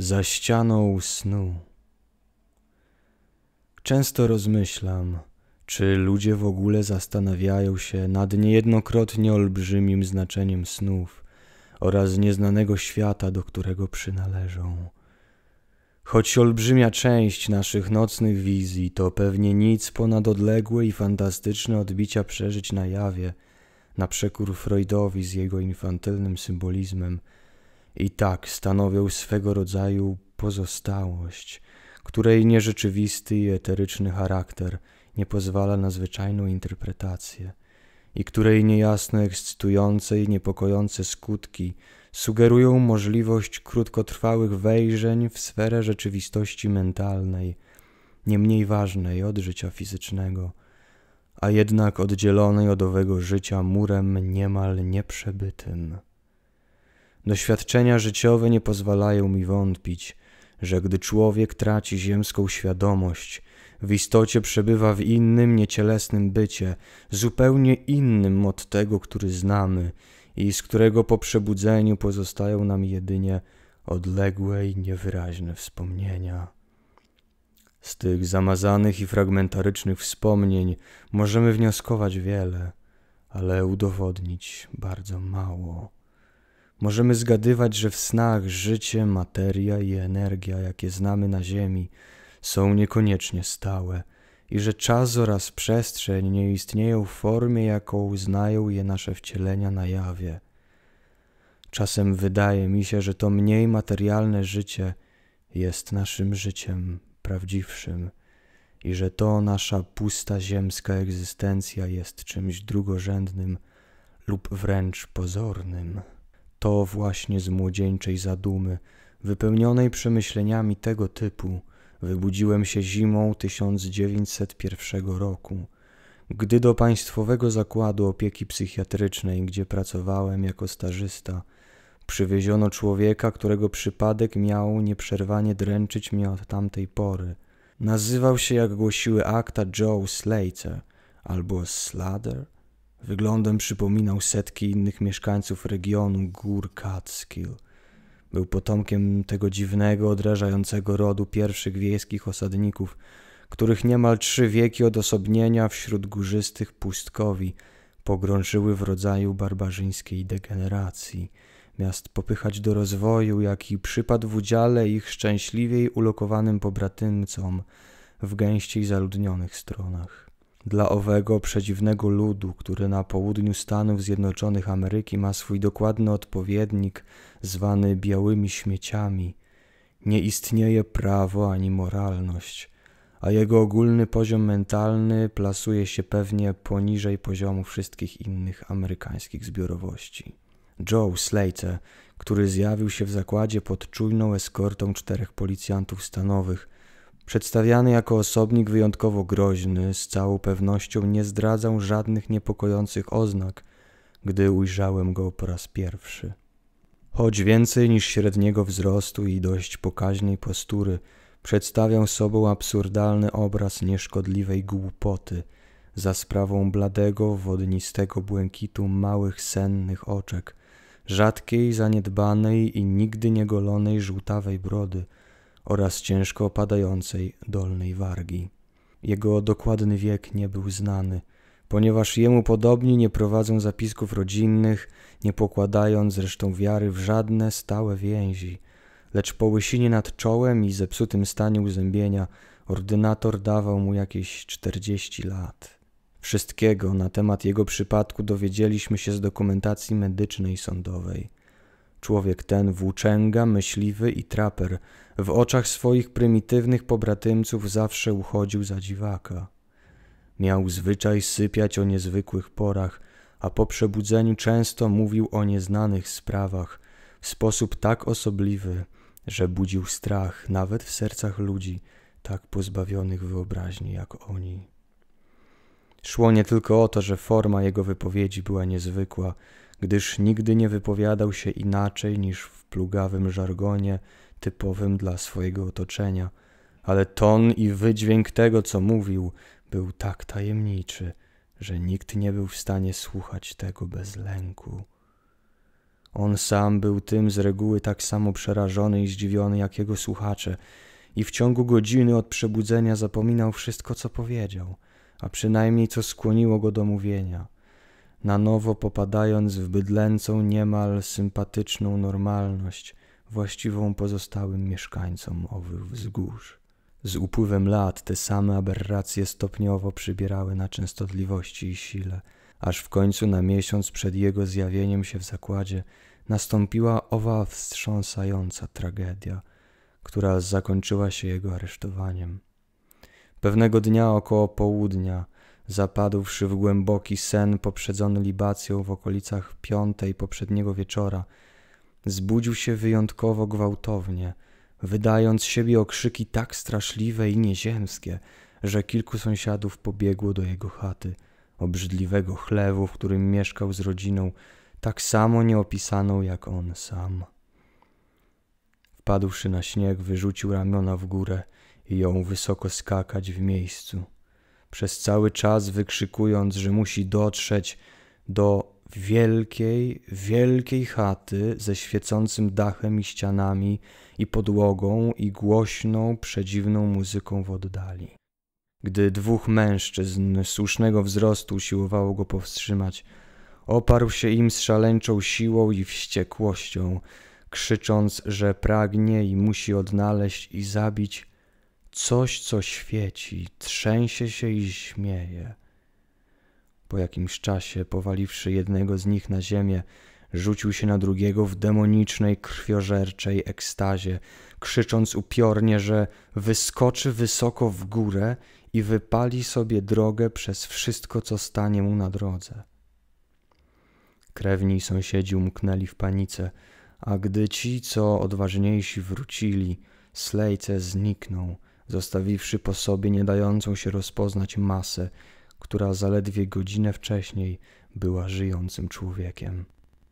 za ścianą snu. Często rozmyślam, czy ludzie w ogóle zastanawiają się nad niejednokrotnie olbrzymim znaczeniem snów oraz nieznanego świata, do którego przynależą. Choć olbrzymia część naszych nocnych wizji to pewnie nic ponad odległe i fantastyczne odbicia przeżyć na jawie, na przekór Freudowi z jego infantylnym symbolizmem – i tak stanowią swego rodzaju pozostałość, której nierzeczywisty i eteryczny charakter nie pozwala na zwyczajną interpretację i której niejasne, ekscytujące i niepokojące skutki sugerują możliwość krótkotrwałych wejrzeń w sferę rzeczywistości mentalnej, nie mniej ważnej od życia fizycznego, a jednak oddzielonej od owego życia murem niemal nieprzebytym. Doświadczenia życiowe nie pozwalają mi wątpić, że gdy człowiek traci ziemską świadomość, w istocie przebywa w innym, niecielesnym bycie, zupełnie innym od tego, który znamy i z którego po przebudzeniu pozostają nam jedynie odległe i niewyraźne wspomnienia. Z tych zamazanych i fragmentarycznych wspomnień możemy wnioskować wiele, ale udowodnić bardzo mało. Możemy zgadywać, że w snach życie, materia i energia, jakie znamy na Ziemi, są niekoniecznie stałe i że czas oraz przestrzeń nie istnieją w formie, jaką znają je nasze wcielenia na jawie. Czasem wydaje mi się, że to mniej materialne życie jest naszym życiem prawdziwszym i że to nasza pusta ziemska egzystencja jest czymś drugorzędnym lub wręcz pozornym to właśnie z młodzieńczej zadumy, wypełnionej przemyśleniami tego typu, wybudziłem się zimą 1901 roku, gdy do Państwowego Zakładu Opieki Psychiatrycznej, gdzie pracowałem jako stażysta, przywieziono człowieka, którego przypadek miał nieprzerwanie dręczyć mnie od tamtej pory. Nazywał się, jak głosiły akta, Joe Slater albo Slater – Wyglądem przypominał setki innych mieszkańców regionu gór Catskill. Był potomkiem tego dziwnego, odrażającego rodu pierwszych wiejskich osadników, których niemal trzy wieki odosobnienia wśród górzystych pustkowi pogrążyły w rodzaju barbarzyńskiej degeneracji, miast popychać do rozwoju, jaki przypadł w udziale ich szczęśliwiej ulokowanym pobratymcom w gęściej zaludnionych stronach. Dla owego przedziwnego ludu, który na południu Stanów Zjednoczonych Ameryki ma swój dokładny odpowiednik, zwany białymi śmieciami, nie istnieje prawo ani moralność, a jego ogólny poziom mentalny plasuje się pewnie poniżej poziomu wszystkich innych amerykańskich zbiorowości. Joe Slater, który zjawił się w zakładzie pod czujną eskortą czterech policjantów stanowych, Przedstawiany jako osobnik wyjątkowo groźny, z całą pewnością nie zdradzał żadnych niepokojących oznak, gdy ujrzałem go po raz pierwszy. Choć więcej niż średniego wzrostu i dość pokaźnej postury, przedstawiał sobą absurdalny obraz nieszkodliwej głupoty, za sprawą bladego, wodnistego błękitu małych sennych oczek, rzadkiej, zaniedbanej i nigdy niegolonej żółtawej brody – oraz ciężko opadającej dolnej wargi. Jego dokładny wiek nie był znany, ponieważ jemu podobni nie prowadzą zapisków rodzinnych, nie pokładając zresztą wiary w żadne stałe więzi. Lecz po łysinie nad czołem i zepsutym stanie uzębienia ordynator dawał mu jakieś czterdzieści lat. Wszystkiego na temat jego przypadku dowiedzieliśmy się z dokumentacji medycznej sądowej. Człowiek ten włóczęga, myśliwy i traper, w oczach swoich prymitywnych pobratymców zawsze uchodził za dziwaka. Miał zwyczaj sypiać o niezwykłych porach, a po przebudzeniu często mówił o nieznanych sprawach w sposób tak osobliwy, że budził strach nawet w sercach ludzi tak pozbawionych wyobraźni jak oni. Szło nie tylko o to, że forma jego wypowiedzi była niezwykła, gdyż nigdy nie wypowiadał się inaczej niż w plugawym żargonie typowym dla swojego otoczenia, ale ton i wydźwięk tego, co mówił, był tak tajemniczy, że nikt nie był w stanie słuchać tego bez lęku. On sam był tym z reguły tak samo przerażony i zdziwiony jak jego słuchacze, i w ciągu godziny od przebudzenia zapominał wszystko, co powiedział, a przynajmniej co skłoniło go do mówienia na nowo popadając w bydlęcą niemal sympatyczną normalność właściwą pozostałym mieszkańcom owych wzgórz. Z upływem lat te same aberracje stopniowo przybierały na częstotliwości i sile, aż w końcu na miesiąc przed jego zjawieniem się w zakładzie nastąpiła owa wstrząsająca tragedia, która zakończyła się jego aresztowaniem. Pewnego dnia około południa zapadłszy w głęboki sen poprzedzony libacją w okolicach piątej poprzedniego wieczora, zbudził się wyjątkowo gwałtownie, wydając siebie okrzyki tak straszliwe i nieziemskie, że kilku sąsiadów pobiegło do jego chaty, obrzydliwego chlewu, w którym mieszkał z rodziną, tak samo nieopisaną jak on sam. Wpadłszy na śnieg, wyrzucił ramiona w górę i jął wysoko skakać w miejscu przez cały czas wykrzykując, że musi dotrzeć do wielkiej, wielkiej chaty ze świecącym dachem i ścianami i podłogą i głośną, przedziwną muzyką w oddali. Gdy dwóch mężczyzn słusznego wzrostu usiłowało go powstrzymać, oparł się im z szaleńczą siłą i wściekłością, krzycząc, że pragnie i musi odnaleźć i zabić coś, co świeci, trzęsie się i śmieje. Po jakimś czasie, powaliwszy jednego z nich na ziemię, rzucił się na drugiego w demonicznej, krwiożerczej ekstazie, krzycząc upiornie, że wyskoczy wysoko w górę i wypali sobie drogę przez wszystko, co stanie mu na drodze. Krewni i sąsiedzi umknęli w panice, a gdy ci, co odważniejsi, wrócili, Slejce zniknął – zostawiwszy po sobie nie dającą się rozpoznać masę, która zaledwie godzinę wcześniej była żyjącym człowiekiem.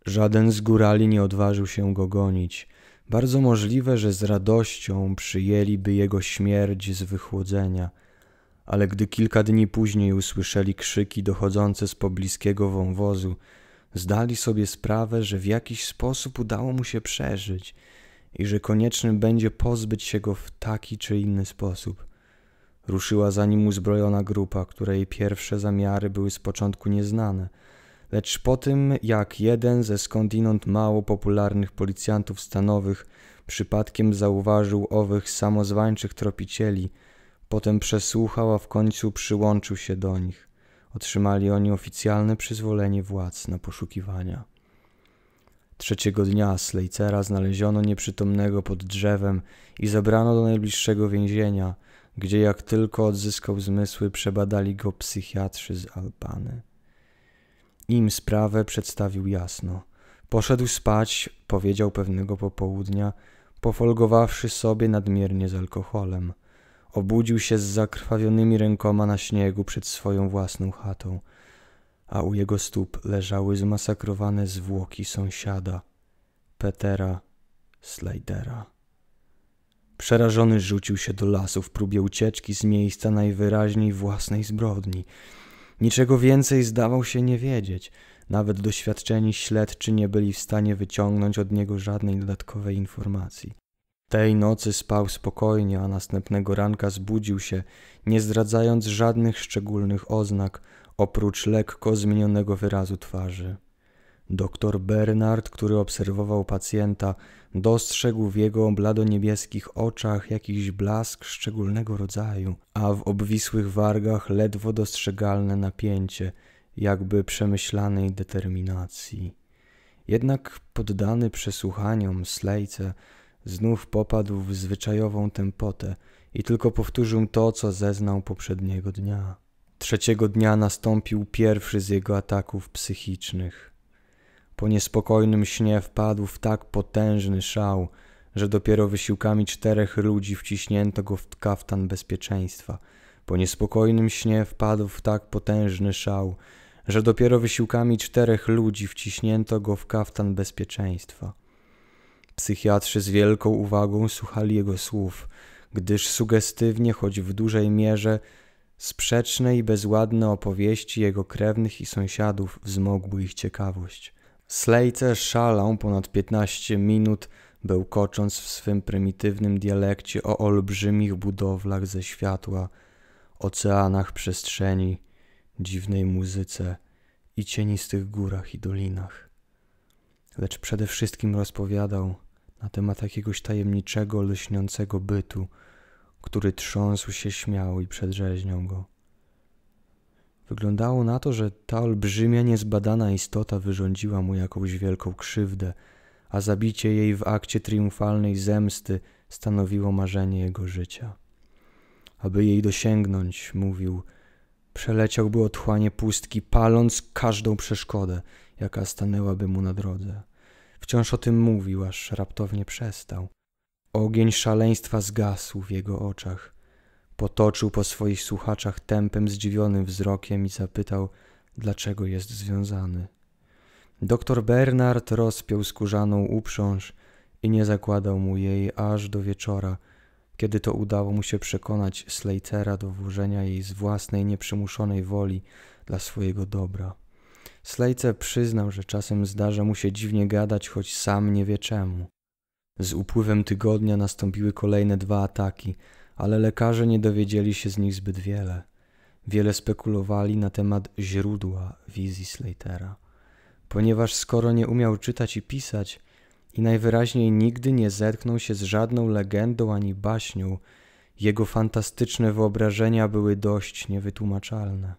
Żaden z górali nie odważył się go gonić. Bardzo możliwe, że z radością przyjęliby jego śmierć z wychłodzenia, ale gdy kilka dni później usłyszeli krzyki dochodzące z pobliskiego wąwozu, zdali sobie sprawę, że w jakiś sposób udało mu się przeżyć – i że konieczny będzie pozbyć się go w taki czy inny sposób. Ruszyła za nim uzbrojona grupa, której pierwsze zamiary były z początku nieznane, lecz po tym, jak jeden ze skądinąd mało popularnych policjantów stanowych przypadkiem zauważył owych samozwańczych tropicieli, potem przesłuchał, a w końcu przyłączył się do nich. Otrzymali oni oficjalne przyzwolenie władz na poszukiwania. Trzeciego dnia Slejcera znaleziono nieprzytomnego pod drzewem i zabrano do najbliższego więzienia, gdzie jak tylko odzyskał zmysły, przebadali go psychiatrzy z Alpany. Im sprawę przedstawił jasno. Poszedł spać, powiedział pewnego popołudnia, pofolgowawszy sobie nadmiernie z alkoholem. Obudził się z zakrwawionymi rękoma na śniegu przed swoją własną chatą – a u jego stóp leżały zmasakrowane zwłoki sąsiada, Petera Slidera. Przerażony rzucił się do lasu w próbie ucieczki z miejsca najwyraźniej własnej zbrodni. Niczego więcej zdawał się nie wiedzieć. Nawet doświadczeni śledczy nie byli w stanie wyciągnąć od niego żadnej dodatkowej informacji. Tej nocy spał spokojnie, a następnego ranka zbudził się, nie zdradzając żadnych szczególnych oznak oprócz lekko zmienionego wyrazu twarzy. Doktor Bernard, który obserwował pacjenta, dostrzegł w jego bladoniebieskich oczach jakiś blask szczególnego rodzaju, a w obwisłych wargach ledwo dostrzegalne napięcie, jakby przemyślanej determinacji. Jednak poddany przesłuchaniom Slejce znów popadł w zwyczajową tempotę i tylko powtórzył to, co zeznał poprzedniego dnia. Trzeciego dnia nastąpił pierwszy z jego ataków psychicznych. Po niespokojnym śnie wpadł w tak potężny szał, że dopiero wysiłkami czterech ludzi wciśnięto go w kaftan bezpieczeństwa. Po niespokojnym śnie wpadł w tak potężny szał, że dopiero wysiłkami czterech ludzi wciśnięto go w kaftan bezpieczeństwa. Psychiatrzy z wielką uwagą słuchali jego słów, gdyż sugestywnie, choć w dużej mierze, Sprzeczne i bezładne opowieści jego krewnych i sąsiadów wzmogły ich ciekawość. Slejce szalał ponad 15 minut, bełkocząc w swym prymitywnym dialekcie o olbrzymich budowlach ze światła, oceanach przestrzeni, dziwnej muzyce i cienistych górach i dolinach. Lecz przede wszystkim rozpowiadał na temat jakiegoś tajemniczego, lśniącego bytu – który trząsł się śmiał i przedrzeźniał go. Wyglądało na to, że ta olbrzymia, niezbadana istota wyrządziła mu jakąś wielką krzywdę, a zabicie jej w akcie triumfalnej zemsty stanowiło marzenie jego życia. Aby jej dosięgnąć, mówił, przeleciałby otchłanie pustki, paląc każdą przeszkodę, jaka stanęłaby mu na drodze. Wciąż o tym mówił, aż raptownie przestał. Ogień szaleństwa zgasł w jego oczach. Potoczył po swoich słuchaczach tempem zdziwionym wzrokiem i zapytał, dlaczego jest związany. Doktor Bernard rozpiął skórzaną uprząż i nie zakładał mu jej aż do wieczora, kiedy to udało mu się przekonać Slatera do włożenia jej z własnej nieprzymuszonej woli dla swojego dobra. Slater przyznał, że czasem zdarza mu się dziwnie gadać, choć sam nie wie czemu. Z upływem tygodnia nastąpiły kolejne dwa ataki, ale lekarze nie dowiedzieli się z nich zbyt wiele. Wiele spekulowali na temat źródła wizji Slatera, ponieważ skoro nie umiał czytać i pisać i najwyraźniej nigdy nie zetknął się z żadną legendą ani baśnią, jego fantastyczne wyobrażenia były dość niewytłumaczalne.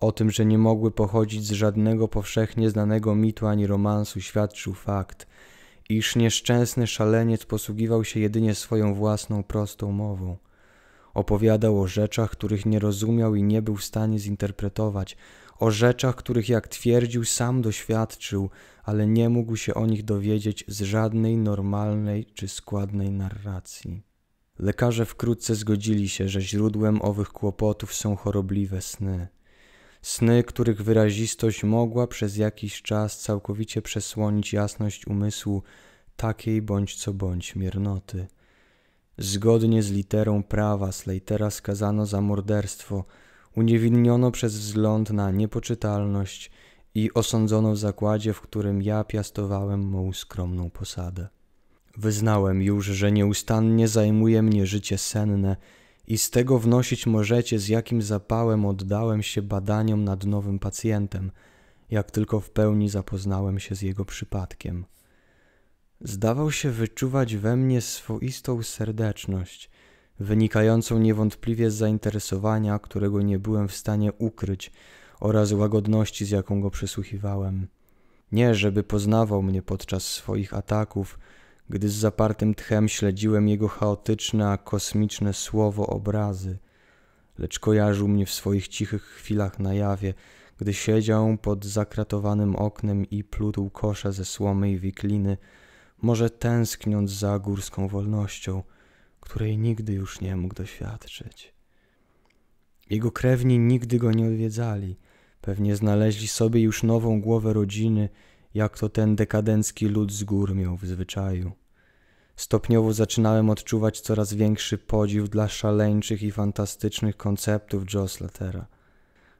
O tym, że nie mogły pochodzić z żadnego powszechnie znanego mitu ani romansu, świadczył fakt, iż nieszczęsny szaleniec posługiwał się jedynie swoją własną prostą mową. Opowiadał o rzeczach, których nie rozumiał i nie był w stanie zinterpretować, o rzeczach, których jak twierdził sam doświadczył, ale nie mógł się o nich dowiedzieć z żadnej normalnej czy składnej narracji. Lekarze wkrótce zgodzili się, że źródłem owych kłopotów są chorobliwe sny. Sny, których wyrazistość mogła przez jakiś czas całkowicie przesłonić jasność umysłu takiej bądź co bądź miernoty. Zgodnie z literą prawa Slatera skazano za morderstwo, uniewinniono przez wzgląd na niepoczytalność i osądzono w zakładzie, w którym ja piastowałem mą skromną posadę. Wyznałem już, że nieustannie zajmuje mnie życie senne i z tego wnosić możecie, z jakim zapałem oddałem się badaniom nad nowym pacjentem, jak tylko w pełni zapoznałem się z jego przypadkiem. Zdawał się wyczuwać we mnie swoistą serdeczność, wynikającą niewątpliwie z zainteresowania, którego nie byłem w stanie ukryć, oraz łagodności, z jaką go przysłuchiwałem. Nie, żeby poznawał mnie podczas swoich ataków, gdy z zapartym tchem śledziłem jego chaotyczne, a kosmiczne słowo obrazy, lecz kojarzył mnie w swoich cichych chwilach na jawie, gdy siedział pod zakratowanym oknem i plutł kosze ze słomy i wikliny, może tęskniąc za górską wolnością, której nigdy już nie mógł doświadczyć. Jego krewni nigdy go nie odwiedzali, pewnie znaleźli sobie już nową głowę rodziny jak to ten dekadencki lud z gór miał w zwyczaju. Stopniowo zaczynałem odczuwać coraz większy podziw dla szaleńczych i fantastycznych konceptów Joss Latera.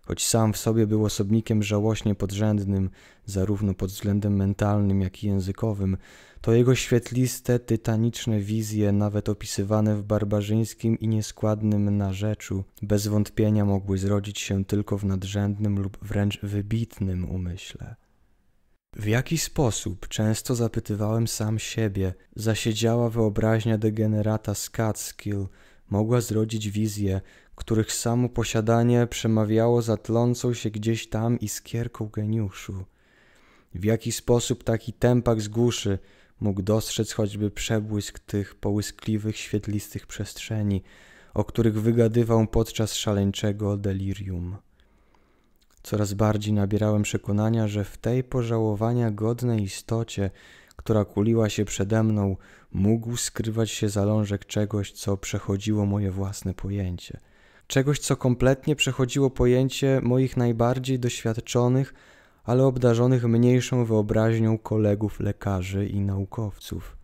Choć sam w sobie był osobnikiem żałośnie podrzędnym, zarówno pod względem mentalnym, jak i językowym, to jego świetliste, tytaniczne wizje, nawet opisywane w barbarzyńskim i nieskładnym narzeczu, bez wątpienia mogły zrodzić się tylko w nadrzędnym lub wręcz wybitnym umyśle. W jaki sposób, często zapytywałem sam siebie, zasiedziała wyobraźnia degenerata z mogła zrodzić wizje, których samo posiadanie przemawiało za tlącą się gdzieś tam iskierką geniuszu. W jaki sposób taki tępak z guszy mógł dostrzec choćby przebłysk tych połyskliwych, świetlistych przestrzeni, o których wygadywał podczas szaleńczego delirium. Coraz bardziej nabierałem przekonania, że w tej pożałowania godnej istocie, która kuliła się przede mną, mógł skrywać się zalążek czegoś, co przechodziło moje własne pojęcie. Czegoś, co kompletnie przechodziło pojęcie moich najbardziej doświadczonych, ale obdarzonych mniejszą wyobraźnią kolegów lekarzy i naukowców.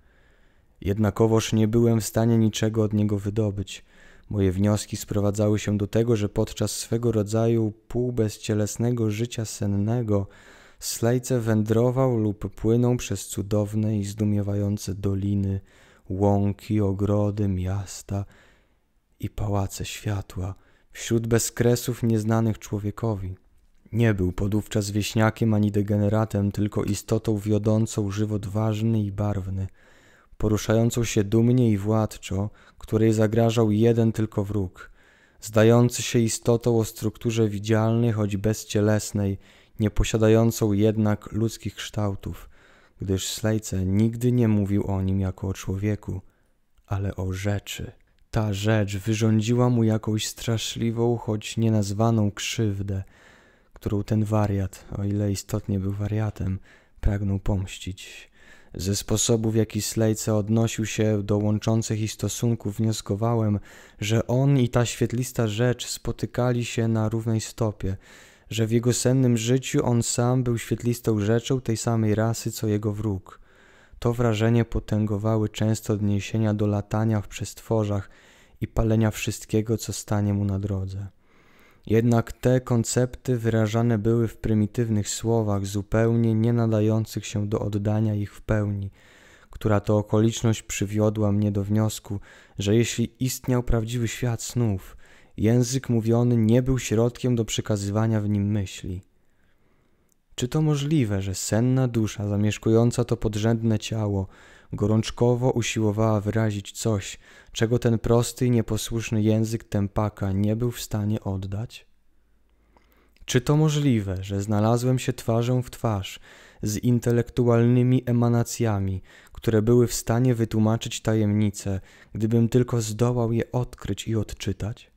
Jednakowoż nie byłem w stanie niczego od niego wydobyć. Moje wnioski sprowadzały się do tego, że podczas swego rodzaju półbezcielesnego życia sennego Slejce wędrował lub płynął przez cudowne i zdumiewające doliny, łąki, ogrody, miasta i pałace światła, wśród bezkresów nieznanych człowiekowi. Nie był podówczas wieśniakiem ani degeneratem, tylko istotą wiodącą żywot ważny i barwny – poruszającą się dumnie i władczo, której zagrażał jeden tylko wróg, zdający się istotą o strukturze widzialnej, choć bezcielesnej, nie posiadającą jednak ludzkich kształtów, gdyż Slejce nigdy nie mówił o nim jako o człowieku, ale o rzeczy. Ta rzecz wyrządziła mu jakąś straszliwą, choć nienazwaną krzywdę, którą ten wariat, o ile istotnie był wariatem, pragnął pomścić. Ze sposobu, w jaki Slejce odnosił się do łączących ich stosunków, wnioskowałem, że on i ta świetlista rzecz spotykali się na równej stopie, że w jego sennym życiu on sam był świetlistą rzeczą tej samej rasy, co jego wróg. To wrażenie potęgowały często odniesienia do latania w przestworzach i palenia wszystkiego, co stanie mu na drodze. Jednak te koncepty wyrażane były w prymitywnych słowach, zupełnie nie nadających się do oddania ich w pełni, która to okoliczność przywiodła mnie do wniosku, że jeśli istniał prawdziwy świat snów, język mówiony nie był środkiem do przekazywania w nim myśli. Czy to możliwe, że senna dusza zamieszkująca to podrzędne ciało gorączkowo usiłowała wyrazić coś, czego ten prosty i nieposłuszny język tępaka nie był w stanie oddać? Czy to możliwe, że znalazłem się twarzą w twarz z intelektualnymi emanacjami, które były w stanie wytłumaczyć tajemnice, gdybym tylko zdołał je odkryć i odczytać?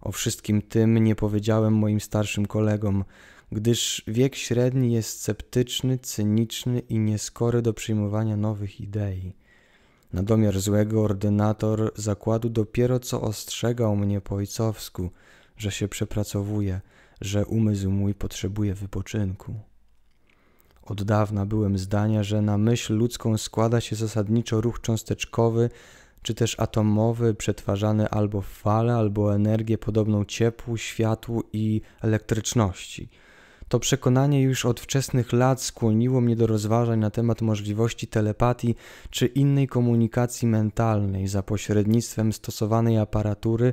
O wszystkim tym nie powiedziałem moim starszym kolegom, gdyż wiek średni jest sceptyczny, cyniczny i nieskory do przyjmowania nowych idei. Na domiar złego ordynator zakładu dopiero co ostrzegał mnie po ojcowsku, że się przepracowuje, że umysł mój potrzebuje wypoczynku. Od dawna byłem zdania, że na myśl ludzką składa się zasadniczo ruch cząsteczkowy czy też atomowy, przetwarzany albo w fale, albo energię podobną ciepłu, światłu i elektryczności – to przekonanie już od wczesnych lat skłoniło mnie do rozważań na temat możliwości telepatii czy innej komunikacji mentalnej za pośrednictwem stosowanej aparatury,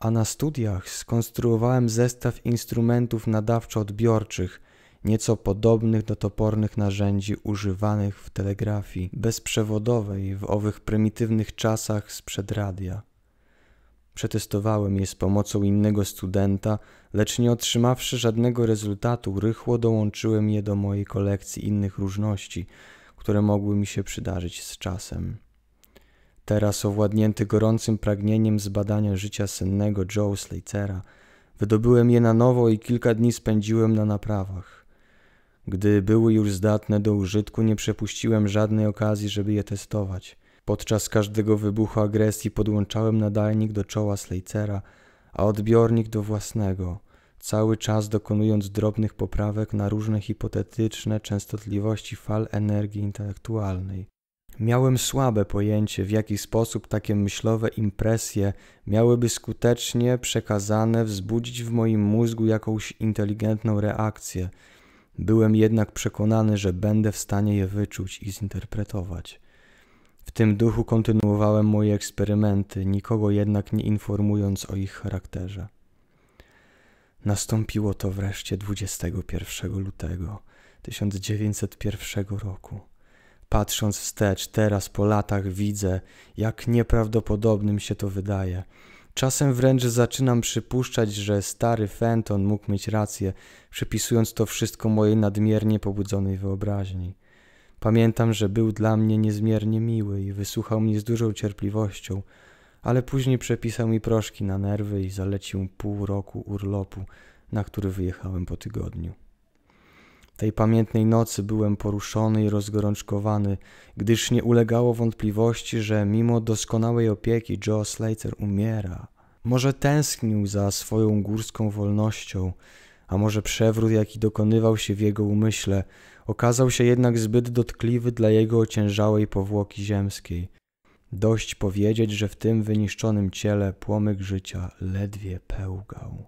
a na studiach skonstruowałem zestaw instrumentów nadawczo-odbiorczych – nieco podobnych do topornych narzędzi używanych w telegrafii bezprzewodowej w owych prymitywnych czasach sprzed radia. Przetestowałem je z pomocą innego studenta, lecz nie otrzymawszy żadnego rezultatu, rychło dołączyłem je do mojej kolekcji innych różności, które mogły mi się przydarzyć z czasem. Teraz owładnięty gorącym pragnieniem zbadania życia sennego Joe Slatera, wydobyłem je na nowo i kilka dni spędziłem na naprawach. Gdy były już zdatne do użytku, nie przepuściłem żadnej okazji, żeby je testować – Podczas każdego wybuchu agresji podłączałem nadajnik do czoła Slejcera, a odbiornik do własnego, cały czas dokonując drobnych poprawek na różne hipotetyczne częstotliwości fal energii intelektualnej. Miałem słabe pojęcie, w jaki sposób takie myślowe impresje miałyby skutecznie przekazane wzbudzić w moim mózgu jakąś inteligentną reakcję. Byłem jednak przekonany, że będę w stanie je wyczuć i zinterpretować. W tym duchu kontynuowałem moje eksperymenty, nikogo jednak nie informując o ich charakterze. Nastąpiło to wreszcie 21 lutego 1901 roku. Patrząc wstecz, teraz po latach widzę, jak nieprawdopodobnym się to wydaje. Czasem wręcz zaczynam przypuszczać, że stary Fenton mógł mieć rację, przypisując to wszystko mojej nadmiernie pobudzonej wyobraźni. Pamiętam, że był dla mnie niezmiernie miły i wysłuchał mnie z dużą cierpliwością, ale później przepisał mi proszki na nerwy i zalecił pół roku urlopu, na który wyjechałem po tygodniu. Tej pamiętnej nocy byłem poruszony i rozgorączkowany, gdyż nie ulegało wątpliwości, że mimo doskonałej opieki Joe Slater umiera. Może tęsknił za swoją górską wolnością, a może przewrót, jaki dokonywał się w jego umyśle, okazał się jednak zbyt dotkliwy dla jego ociężałej powłoki ziemskiej. Dość powiedzieć, że w tym wyniszczonym ciele płomyk życia ledwie pełgał.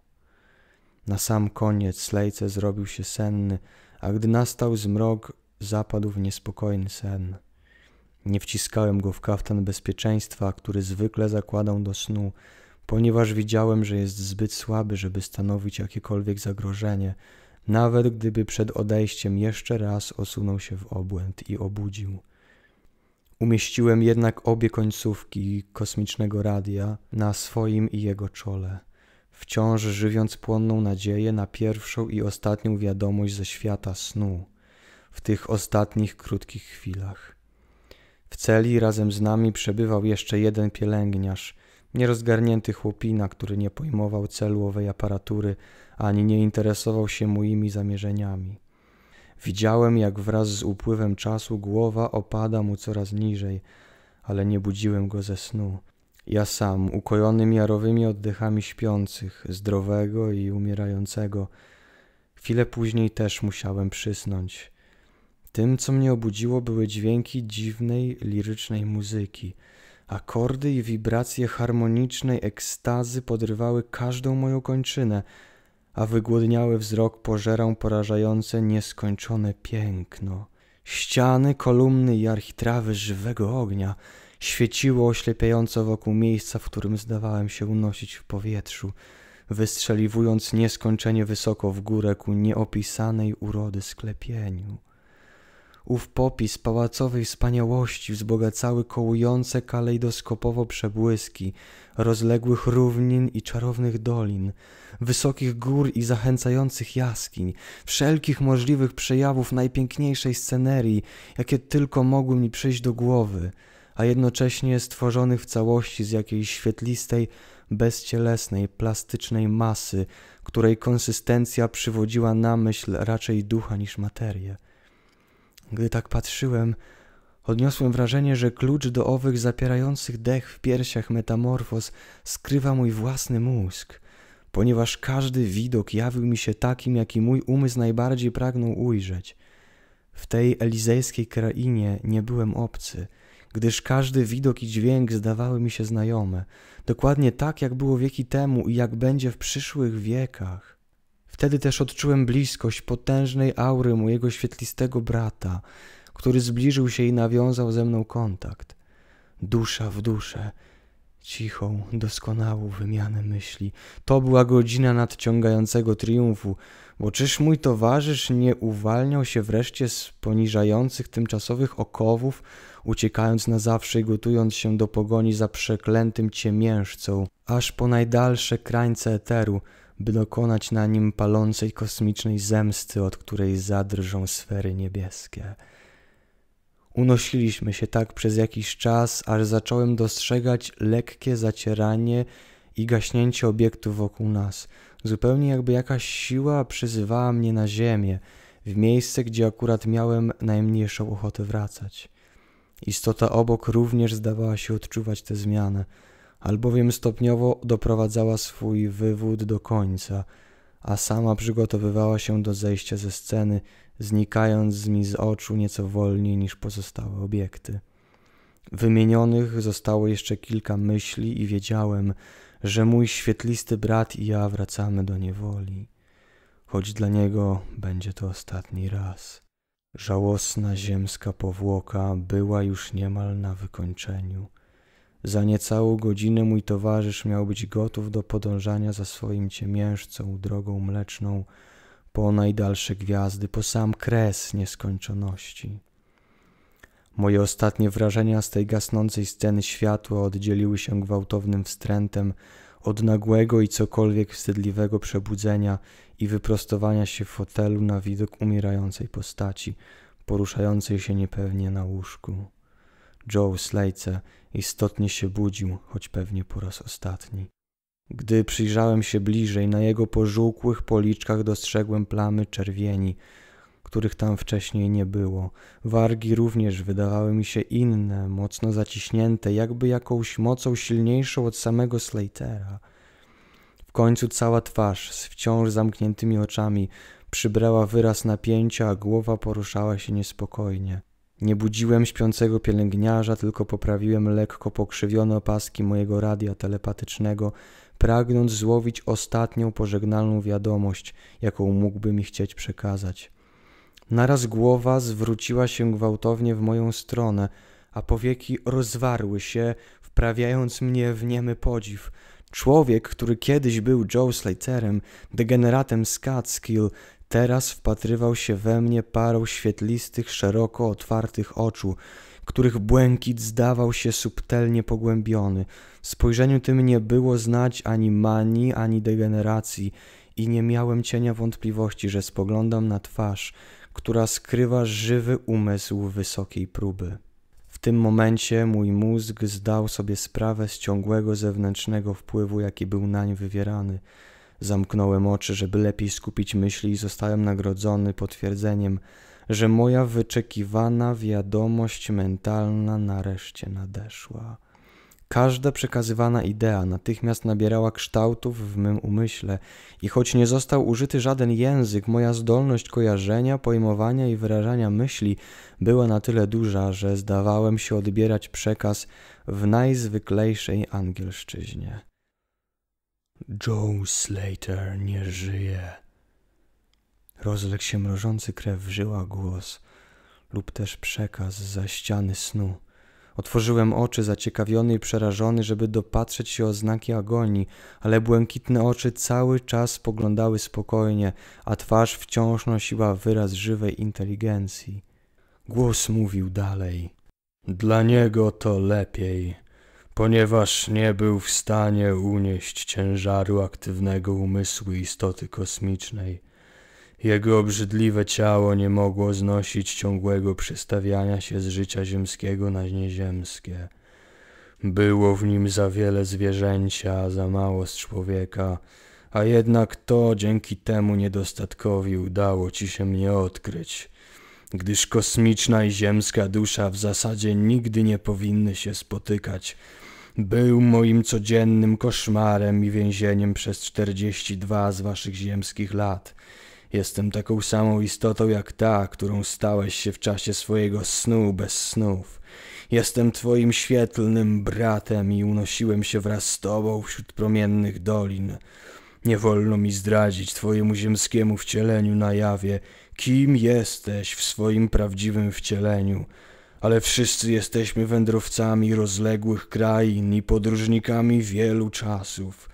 Na sam koniec Slejce zrobił się senny, a gdy nastał zmrok, zapadł w niespokojny sen. Nie wciskałem go w kaftan bezpieczeństwa, który zwykle zakładam do snu, ponieważ widziałem, że jest zbyt słaby, żeby stanowić jakiekolwiek zagrożenie – nawet gdyby przed odejściem jeszcze raz osunął się w obłęd i obudził. Umieściłem jednak obie końcówki kosmicznego radia na swoim i jego czole, wciąż żywiąc płonną nadzieję na pierwszą i ostatnią wiadomość ze świata snu w tych ostatnich krótkich chwilach. W celi razem z nami przebywał jeszcze jeden pielęgniarz, nierozgarnięty chłopina, który nie pojmował celu owej aparatury, ani nie interesował się moimi zamierzeniami. Widziałem, jak wraz z upływem czasu głowa opada mu coraz niżej, ale nie budziłem go ze snu. Ja sam, ukojony miarowymi oddechami śpiących, zdrowego i umierającego, chwilę później też musiałem przysnąć. Tym, co mnie obudziło, były dźwięki dziwnej, lirycznej muzyki. Akordy i wibracje harmonicznej ekstazy podrywały każdą moją kończynę – a wygłodniały wzrok pożerał porażające nieskończone piękno. Ściany, kolumny i architrawy żywego ognia świeciło oślepiająco wokół miejsca, w którym zdawałem się unosić w powietrzu, wystrzeliwując nieskończenie wysoko w górę ku nieopisanej urody sklepieniu. Ów popis pałacowej wspaniałości wzbogacały kołujące kalejdoskopowo przebłyski rozległych równin i czarownych dolin, wysokich gór i zachęcających jaskiń, wszelkich możliwych przejawów najpiękniejszej scenerii, jakie tylko mogły mi przyjść do głowy, a jednocześnie stworzonych w całości z jakiejś świetlistej, bezcielesnej, plastycznej masy, której konsystencja przywodziła na myśl raczej ducha niż materię. Gdy tak patrzyłem, odniosłem wrażenie, że klucz do owych zapierających dech w piersiach metamorfoz skrywa mój własny mózg, ponieważ każdy widok jawił mi się takim, jaki mój umysł najbardziej pragnął ujrzeć. W tej elizejskiej krainie nie byłem obcy, gdyż każdy widok i dźwięk zdawały mi się znajome, dokładnie tak, jak było wieki temu i jak będzie w przyszłych wiekach. Wtedy też odczułem bliskość potężnej aury mojego świetlistego brata, który zbliżył się i nawiązał ze mną kontakt. Dusza w duszę, cichą, doskonałą wymianę myśli. To była godzina nadciągającego triumfu, bo czyż mój towarzysz nie uwalniał się wreszcie z poniżających tymczasowych okowów, uciekając na zawsze i gotując się do pogoni za przeklętym ciemiężcą, aż po najdalsze krańce eteru – by dokonać na nim palącej kosmicznej zemsty, od której zadrżą sfery niebieskie. Unosiliśmy się tak przez jakiś czas, aż zacząłem dostrzegać lekkie zacieranie i gaśnięcie obiektów wokół nas, zupełnie jakby jakaś siła przyzywała mnie na ziemię, w miejsce, gdzie akurat miałem najmniejszą ochotę wracać. Istota obok również zdawała się odczuwać tę zmianę albowiem stopniowo doprowadzała swój wywód do końca, a sama przygotowywała się do zejścia ze sceny, znikając mi z oczu nieco wolniej niż pozostałe obiekty. Wymienionych zostało jeszcze kilka myśli i wiedziałem, że mój świetlisty brat i ja wracamy do niewoli, choć dla niego będzie to ostatni raz. Żałosna ziemska powłoka była już niemal na wykończeniu. Za niecałą godzinę mój towarzysz miał być gotów do podążania za swoim ciemiężcą drogą mleczną po najdalsze gwiazdy, po sam kres nieskończoności. Moje ostatnie wrażenia z tej gasnącej sceny światła oddzieliły się gwałtownym wstrętem od nagłego i cokolwiek wstydliwego przebudzenia i wyprostowania się w fotelu na widok umierającej postaci, poruszającej się niepewnie na łóżku. Joe Slejce istotnie się budził, choć pewnie po raz ostatni. Gdy przyjrzałem się bliżej, na jego pożółkłych policzkach dostrzegłem plamy czerwieni, których tam wcześniej nie było. Wargi również wydawały mi się inne, mocno zaciśnięte, jakby jakąś mocą silniejszą od samego Slatera. W końcu cała twarz z wciąż zamkniętymi oczami przybrała wyraz napięcia, a głowa poruszała się niespokojnie. Nie budziłem śpiącego pielęgniarza, tylko poprawiłem lekko pokrzywione opaski mojego radia telepatycznego, pragnąc złowić ostatnią pożegnalną wiadomość, jaką mógłby mi chcieć przekazać. Naraz głowa zwróciła się gwałtownie w moją stronę, a powieki rozwarły się, wprawiając mnie w niemy podziw. Człowiek, który kiedyś był Joe Slaterem, degeneratem Skill. Teraz wpatrywał się we mnie parą świetlistych, szeroko otwartych oczu, których błękit zdawał się subtelnie pogłębiony. W spojrzeniu tym nie było znać ani manii, ani degeneracji i nie miałem cienia wątpliwości, że spoglądam na twarz, która skrywa żywy umysł wysokiej próby. W tym momencie mój mózg zdał sobie sprawę z ciągłego zewnętrznego wpływu, jaki był nań wywierany – Zamknąłem oczy, żeby lepiej skupić myśli i zostałem nagrodzony potwierdzeniem, że moja wyczekiwana wiadomość mentalna nareszcie nadeszła. Każda przekazywana idea natychmiast nabierała kształtów w mym umyśle i choć nie został użyty żaden język, moja zdolność kojarzenia, pojmowania i wyrażania myśli była na tyle duża, że zdawałem się odbierać przekaz w najzwyklejszej angielszczyźnie. Joe Slater nie żyje. Rozległ się mrożący krew w żyłach głos lub też przekaz za ściany snu. Otworzyłem oczy zaciekawiony i przerażony, żeby dopatrzeć się oznaki agonii, ale błękitne oczy cały czas poglądały spokojnie, a twarz wciąż nosiła wyraz żywej inteligencji. Głos mówił dalej. Dla niego to lepiej ponieważ nie był w stanie unieść ciężaru aktywnego umysłu istoty kosmicznej. Jego obrzydliwe ciało nie mogło znosić ciągłego przestawiania się z życia ziemskiego na nieziemskie. Było w nim za wiele zwierzęcia, za mało z człowieka, a jednak to dzięki temu niedostatkowi udało ci się mnie odkryć, gdyż kosmiczna i ziemska dusza w zasadzie nigdy nie powinny się spotykać, był moim codziennym koszmarem i więzieniem przez 42 z waszych ziemskich lat. Jestem taką samą istotą jak ta, którą stałeś się w czasie swojego snu bez snów. Jestem twoim świetlnym bratem i unosiłem się wraz z tobą wśród promiennych dolin. Nie wolno mi zdradzić twojemu ziemskiemu wcieleniu na jawie, kim jesteś w swoim prawdziwym wcieleniu ale wszyscy jesteśmy wędrowcami rozległych krain i podróżnikami wielu czasów.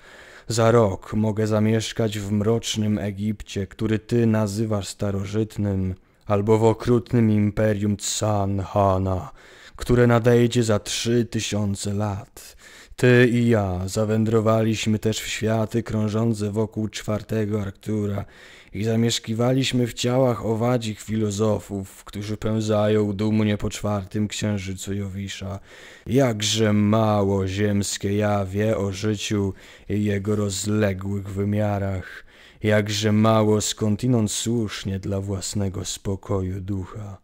Za rok mogę zamieszkać w mrocznym Egipcie, który ty nazywasz starożytnym, albo w okrutnym imperium Tsanhana, które nadejdzie za trzy tysiące lat. Ty i ja zawędrowaliśmy też w światy krążące wokół czwartego Arktura i zamieszkiwaliśmy w ciałach owadzich filozofów, którzy pędzają dumnie po czwartym księżycu Jowisza. Jakże mało ziemskie ja wie o życiu i jego rozległych wymiarach, jakże mało skądinąd słusznie dla własnego spokoju ducha.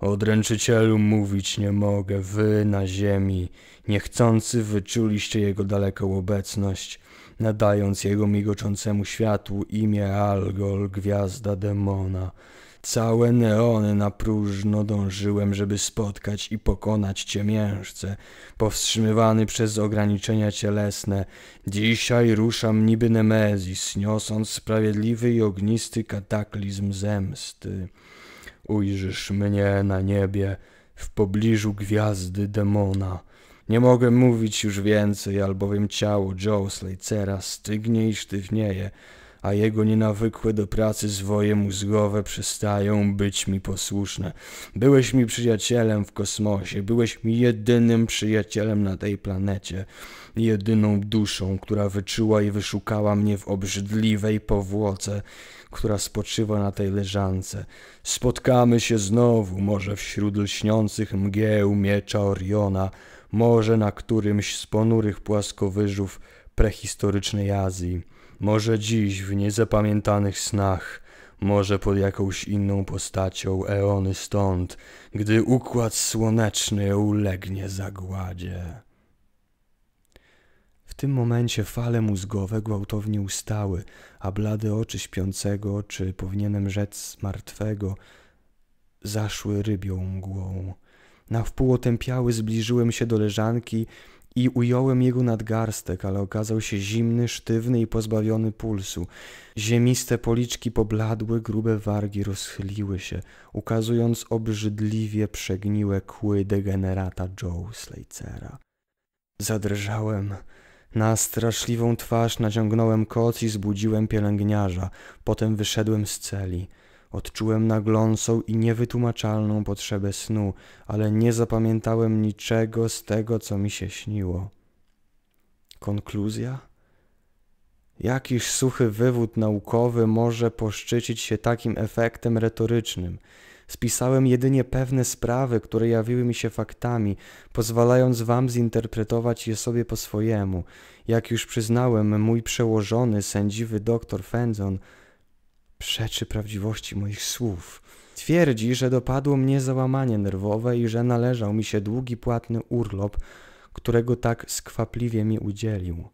Odręczycielu mówić nie mogę, wy na ziemi, niechcący wyczuliście jego daleką obecność, nadając jego migoczącemu światłu imię Algol, gwiazda demona. Całe neony na próżno dążyłem, żeby spotkać i pokonać ciemiężce, powstrzymywany przez ograniczenia cielesne. Dzisiaj ruszam niby Nemezis, niosąc sprawiedliwy i ognisty kataklizm zemsty ujrzysz mnie na niebie, w pobliżu gwiazdy demona. Nie mogę mówić już więcej, albowiem ciało Joe Slaycera stygnie i sztywnieje, a jego nienawykłe do pracy zwoje mózgowe przestają być mi posłuszne. Byłeś mi przyjacielem w kosmosie, byłeś mi jedynym przyjacielem na tej planecie, jedyną duszą, która wyczuła i wyszukała mnie w obrzydliwej powłoce, która spoczywa na tej leżance. Spotkamy się znowu, może wśród lśniących mgieł miecza Oriona, może na którymś z ponurych płaskowyżów prehistorycznej Azji, może dziś w niezapamiętanych snach, może pod jakąś inną postacią eony stąd, gdy układ słoneczny ulegnie zagładzie tym momencie fale mózgowe gwałtownie ustały, a blade oczy śpiącego, czy powinienem rzec martwego, zaszły rybią mgłą. Na wpół otępiały zbliżyłem się do leżanki i ująłem jego nadgarstek, ale okazał się zimny, sztywny i pozbawiony pulsu. Ziemiste policzki pobladły, grube wargi rozchyliły się, ukazując obrzydliwie przegniłe kły degenerata Joe Slaycera. Zadrżałem, na straszliwą twarz naciągnąłem koc i zbudziłem pielęgniarza. Potem wyszedłem z celi. Odczułem nagląsą i niewytłumaczalną potrzebę snu, ale nie zapamiętałem niczego z tego, co mi się śniło. Konkluzja? Jakiż suchy wywód naukowy może poszczycić się takim efektem retorycznym – Spisałem jedynie pewne sprawy, które jawiły mi się faktami, pozwalając wam zinterpretować je sobie po swojemu. Jak już przyznałem, mój przełożony, sędziwy doktor Fenzon przeczy prawdziwości moich słów. Twierdzi, że dopadło mnie załamanie nerwowe i że należał mi się długi płatny urlop, którego tak skwapliwie mi udzielił.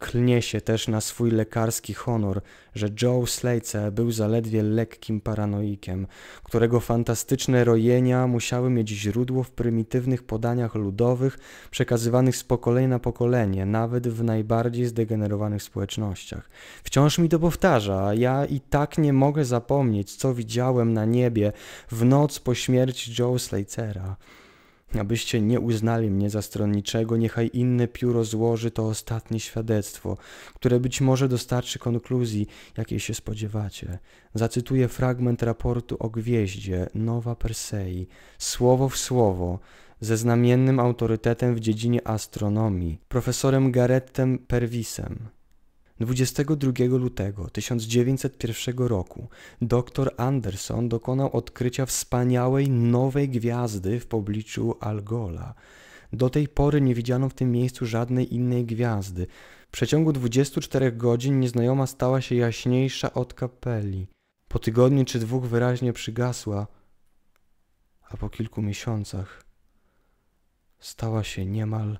Klnie się też na swój lekarski honor, że Joe Slate był zaledwie lekkim paranoikiem, którego fantastyczne rojenia musiały mieć źródło w prymitywnych podaniach ludowych przekazywanych z pokolenia na pokolenie, nawet w najbardziej zdegenerowanych społecznościach. Wciąż mi to powtarza, a ja i tak nie mogę zapomnieć, co widziałem na niebie w noc po śmierci Joe Slatera abyście nie uznali mnie za stronniczego, niechaj inne pióro złoży to ostatnie świadectwo, które być może dostarczy konkluzji, jakiej się spodziewacie. Zacytuję fragment raportu o gwieździe Nowa Persei, słowo w słowo, ze znamiennym autorytetem w dziedzinie astronomii, profesorem Garettem Pervisem. 22 lutego 1901 roku dr Anderson dokonał odkrycia wspaniałej nowej gwiazdy w pobliżu Algola. Do tej pory nie widziano w tym miejscu żadnej innej gwiazdy. W przeciągu 24 godzin nieznajoma stała się jaśniejsza od kapeli. Po tygodniu czy dwóch wyraźnie przygasła, a po kilku miesiącach stała się niemal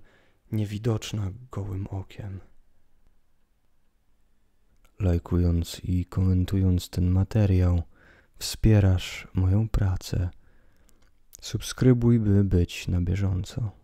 niewidoczna gołym okiem lajkując i komentując ten materiał, wspierasz moją pracę. Subskrybuj, by być na bieżąco.